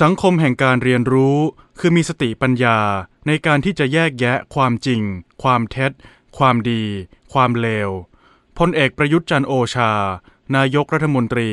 สังคมแห่งการเรียนรู้คือมีสติปัญญาในการที่จะแยกแยะความจริง ความเท็จ ความดี ความเลวพลเอกประยุทธ์จันโอชา นายกรัฐมนตรี